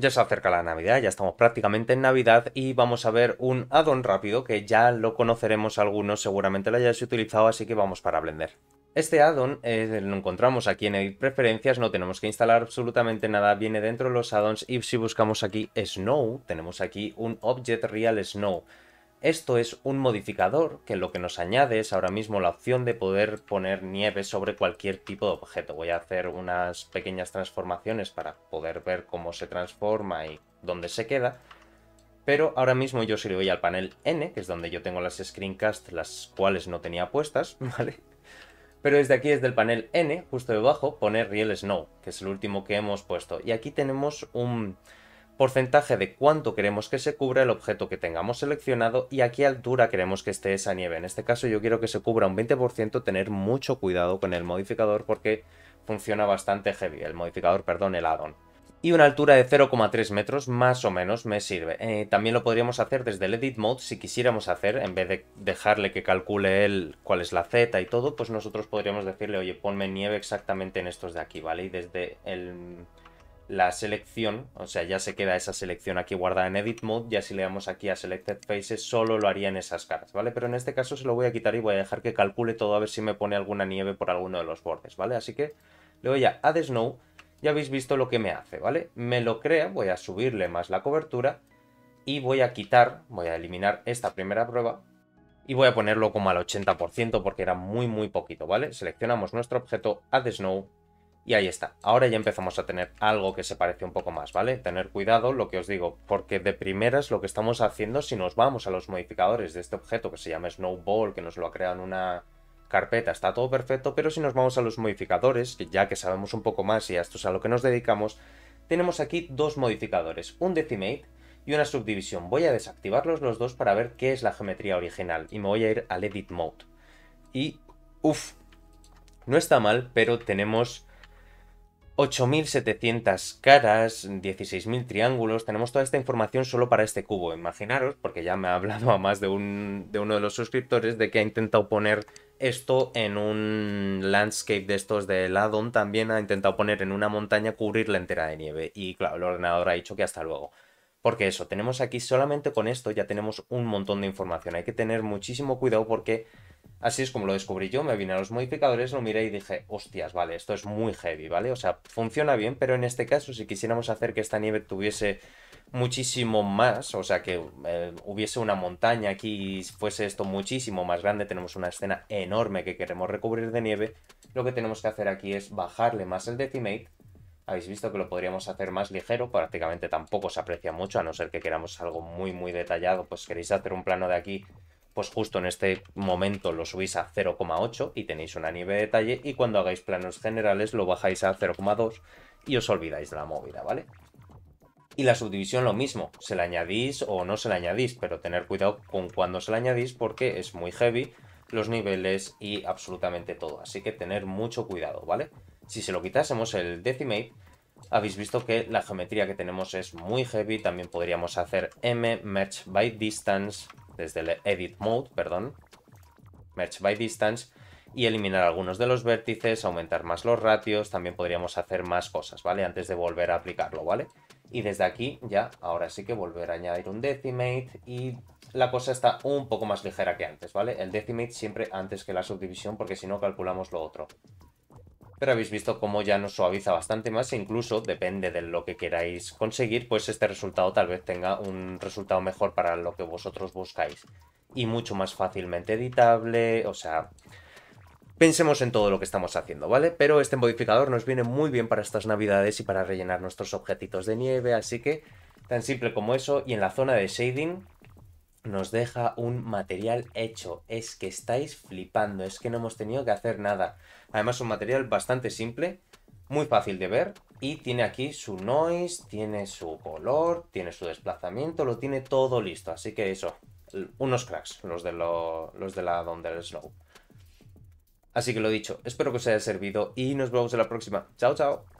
Ya se acerca la Navidad, ya estamos prácticamente en Navidad y vamos a ver un addon rápido que ya lo conoceremos algunos, seguramente lo hayáis utilizado, así que vamos para Blender. Este addon eh, lo encontramos aquí en Edit Preferencias, no tenemos que instalar absolutamente nada, viene dentro de los addons y si buscamos aquí Snow, tenemos aquí un Object Real Snow. Esto es un modificador que lo que nos añade es ahora mismo la opción de poder poner nieve sobre cualquier tipo de objeto. Voy a hacer unas pequeñas transformaciones para poder ver cómo se transforma y dónde se queda. Pero ahora mismo yo si le voy al panel N, que es donde yo tengo las screencasts, las cuales no tenía puestas, ¿vale? Pero desde aquí, desde el panel N, justo debajo, poner Real Snow, que es el último que hemos puesto. Y aquí tenemos un porcentaje de cuánto queremos que se cubra el objeto que tengamos seleccionado y a qué altura queremos que esté esa nieve. En este caso yo quiero que se cubra un 20%, tener mucho cuidado con el modificador porque funciona bastante heavy, el modificador, perdón, el addon y una altura de 0,3 metros más o menos me sirve. Eh, también lo podríamos hacer desde el Edit Mode si quisiéramos hacer, en vez de dejarle que calcule él cuál es la Z y todo, pues nosotros podríamos decirle, oye, ponme nieve exactamente en estos de aquí, ¿vale? Y desde el la selección, o sea, ya se queda esa selección aquí guardada en Edit Mode, ya si le damos aquí a Selected Faces, solo lo haría en esas caras, ¿vale? Pero en este caso se lo voy a quitar y voy a dejar que calcule todo a ver si me pone alguna nieve por alguno de los bordes, ¿vale? Así que le voy a Add Snow, ya habéis visto lo que me hace, ¿vale? Me lo crea, voy a subirle más la cobertura y voy a quitar, voy a eliminar esta primera prueba y voy a ponerlo como al 80% porque era muy muy poquito, ¿vale? Seleccionamos nuestro objeto Add Snow y ahí está. Ahora ya empezamos a tener algo que se parece un poco más, ¿vale? Tener cuidado, lo que os digo, porque de primeras lo que estamos haciendo, si nos vamos a los modificadores de este objeto que se llama Snowball, que nos lo ha creado en una carpeta, está todo perfecto, pero si nos vamos a los modificadores, que ya que sabemos un poco más y a esto es a lo que nos dedicamos, tenemos aquí dos modificadores, un Decimate y una subdivisión. Voy a desactivarlos los dos para ver qué es la geometría original y me voy a ir al Edit Mode. Y, uff, no está mal, pero tenemos 8.700 caras, 16.000 triángulos, tenemos toda esta información solo para este cubo. Imaginaros, porque ya me ha hablado a más de, de uno de los suscriptores de que ha intentado poner esto en un landscape de estos de Ladon, también ha intentado poner en una montaña cubrirla entera de nieve. Y claro, el ordenador ha dicho que hasta luego. Porque eso, tenemos aquí solamente con esto ya tenemos un montón de información. Hay que tener muchísimo cuidado porque Así es como lo descubrí yo, me vine a los modificadores, lo miré y dije, hostias, vale, esto es muy heavy, ¿vale? O sea, funciona bien, pero en este caso, si quisiéramos hacer que esta nieve tuviese muchísimo más, o sea, que eh, hubiese una montaña aquí y fuese esto muchísimo más grande, tenemos una escena enorme que queremos recubrir de nieve, lo que tenemos que hacer aquí es bajarle más el decimate, habéis visto que lo podríamos hacer más ligero, prácticamente tampoco se aprecia mucho, a no ser que queramos algo muy muy detallado, pues queréis hacer un plano de aquí pues justo en este momento lo subís a 0,8 y tenéis una nieve de detalle y cuando hagáis planos generales lo bajáis a 0,2 y os olvidáis de la movida, ¿vale? Y la subdivisión lo mismo, se la añadís o no se la añadís, pero tener cuidado con cuando se la añadís porque es muy heavy los niveles y absolutamente todo, así que tener mucho cuidado, ¿vale? Si se lo quitásemos el decimate, habéis visto que la geometría que tenemos es muy heavy, también podríamos hacer M, match by distance, desde el Edit Mode, perdón, Merge by Distance, y eliminar algunos de los vértices, aumentar más los ratios, también podríamos hacer más cosas, ¿vale? Antes de volver a aplicarlo, ¿vale? Y desde aquí ya, ahora sí que volver a añadir un decimate y la cosa está un poco más ligera que antes, ¿vale? El decimate siempre antes que la subdivisión porque si no calculamos lo otro pero habéis visto cómo ya nos suaviza bastante más e incluso depende de lo que queráis conseguir, pues este resultado tal vez tenga un resultado mejor para lo que vosotros buscáis y mucho más fácilmente editable, o sea... Pensemos en todo lo que estamos haciendo, ¿vale? Pero este modificador nos viene muy bien para estas navidades y para rellenar nuestros objetitos de nieve, así que tan simple como eso. Y en la zona de shading, nos deja un material hecho. Es que estáis flipando, es que no hemos tenido que hacer nada. Además, un material bastante simple, muy fácil de ver. Y tiene aquí su noise, tiene su color, tiene su desplazamiento, lo tiene todo listo. Así que eso, unos cracks, los de, los de la Thunder Snow. Así que lo dicho, espero que os haya servido y nos vemos en la próxima. Chao, chao.